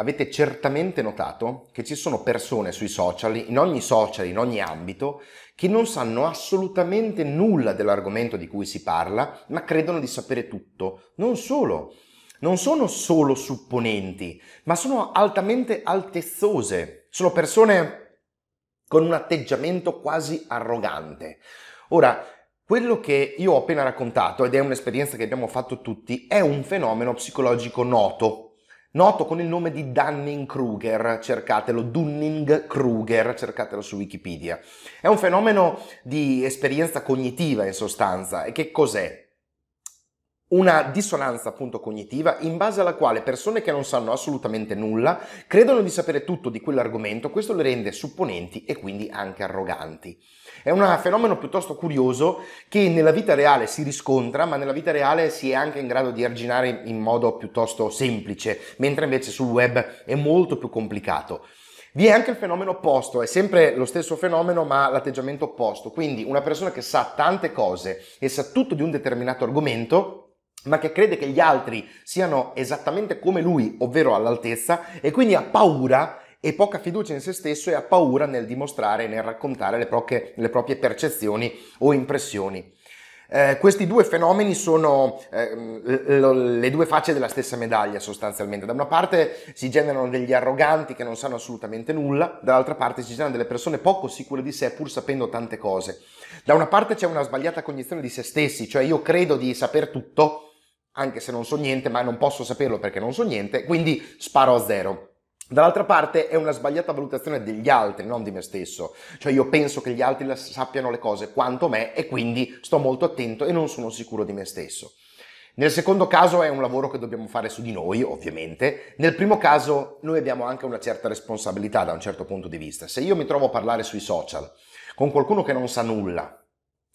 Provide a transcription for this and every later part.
avete certamente notato che ci sono persone sui social, in ogni social, in ogni ambito, che non sanno assolutamente nulla dell'argomento di cui si parla, ma credono di sapere tutto. Non solo, non sono solo supponenti, ma sono altamente altezzose. Sono persone con un atteggiamento quasi arrogante. Ora, quello che io ho appena raccontato, ed è un'esperienza che abbiamo fatto tutti, è un fenomeno psicologico noto, noto con il nome di Dunning-Kruger, cercatelo, Dunning-Kruger, cercatelo su Wikipedia. È un fenomeno di esperienza cognitiva in sostanza, e che cos'è? una dissonanza appunto cognitiva in base alla quale persone che non sanno assolutamente nulla credono di sapere tutto di quell'argomento, questo le rende supponenti e quindi anche arroganti. È un fenomeno piuttosto curioso che nella vita reale si riscontra, ma nella vita reale si è anche in grado di arginare in modo piuttosto semplice, mentre invece sul web è molto più complicato. Vi è anche il fenomeno opposto, è sempre lo stesso fenomeno ma l'atteggiamento opposto, quindi una persona che sa tante cose e sa tutto di un determinato argomento ma che crede che gli altri siano esattamente come lui, ovvero all'altezza, e quindi ha paura e poca fiducia in se stesso e ha paura nel dimostrare, nel raccontare le, proprie, le proprie percezioni o impressioni. Eh, questi due fenomeni sono eh, le due facce della stessa medaglia sostanzialmente. Da una parte si generano degli arroganti che non sanno assolutamente nulla, dall'altra parte si generano delle persone poco sicure di sé pur sapendo tante cose. Da una parte c'è una sbagliata cognizione di se stessi, cioè io credo di saper tutto, anche se non so niente, ma non posso saperlo perché non so niente, quindi sparo a zero. Dall'altra parte è una sbagliata valutazione degli altri, non di me stesso. Cioè io penso che gli altri sappiano le cose quanto me e quindi sto molto attento e non sono sicuro di me stesso. Nel secondo caso è un lavoro che dobbiamo fare su di noi, ovviamente. Nel primo caso noi abbiamo anche una certa responsabilità da un certo punto di vista. Se io mi trovo a parlare sui social con qualcuno che non sa nulla,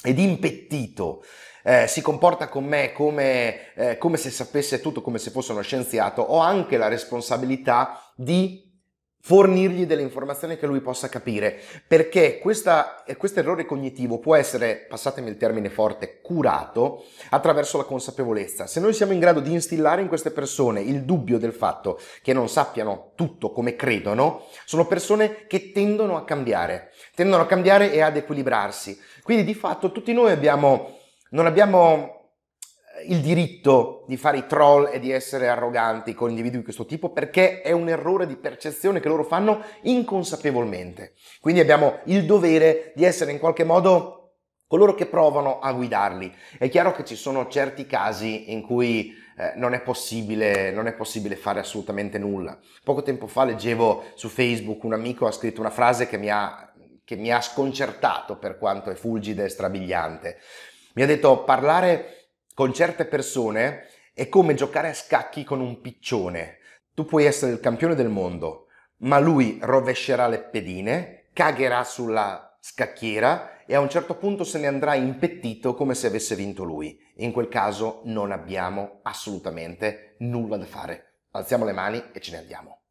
ed impettito eh, si comporta con me come, eh, come se sapesse tutto, come se fosse uno scienziato, ho anche la responsabilità di fornirgli delle informazioni che lui possa capire, perché questo errore cognitivo può essere, passatemi il termine forte, curato attraverso la consapevolezza. Se noi siamo in grado di instillare in queste persone il dubbio del fatto che non sappiano tutto come credono, sono persone che tendono a cambiare, tendono a cambiare e ad equilibrarsi. Quindi di fatto tutti noi abbiamo, non abbiamo il diritto di fare i troll e di essere arroganti con individui di questo tipo perché è un errore di percezione che loro fanno inconsapevolmente. Quindi abbiamo il dovere di essere in qualche modo coloro che provano a guidarli. È chiaro che ci sono certi casi in cui eh, non, è possibile, non, è possibile, fare assolutamente nulla. Poco tempo fa leggevo su Facebook un amico ha scritto una frase che mi ha, che mi ha sconcertato per quanto è fulgida e strabiliante. Mi ha detto parlare con certe persone è come giocare a scacchi con un piccione. Tu puoi essere il campione del mondo, ma lui rovescerà le pedine, cagherà sulla scacchiera e a un certo punto se ne andrà impettito come se avesse vinto lui. In quel caso non abbiamo assolutamente nulla da fare. Alziamo le mani e ce ne andiamo.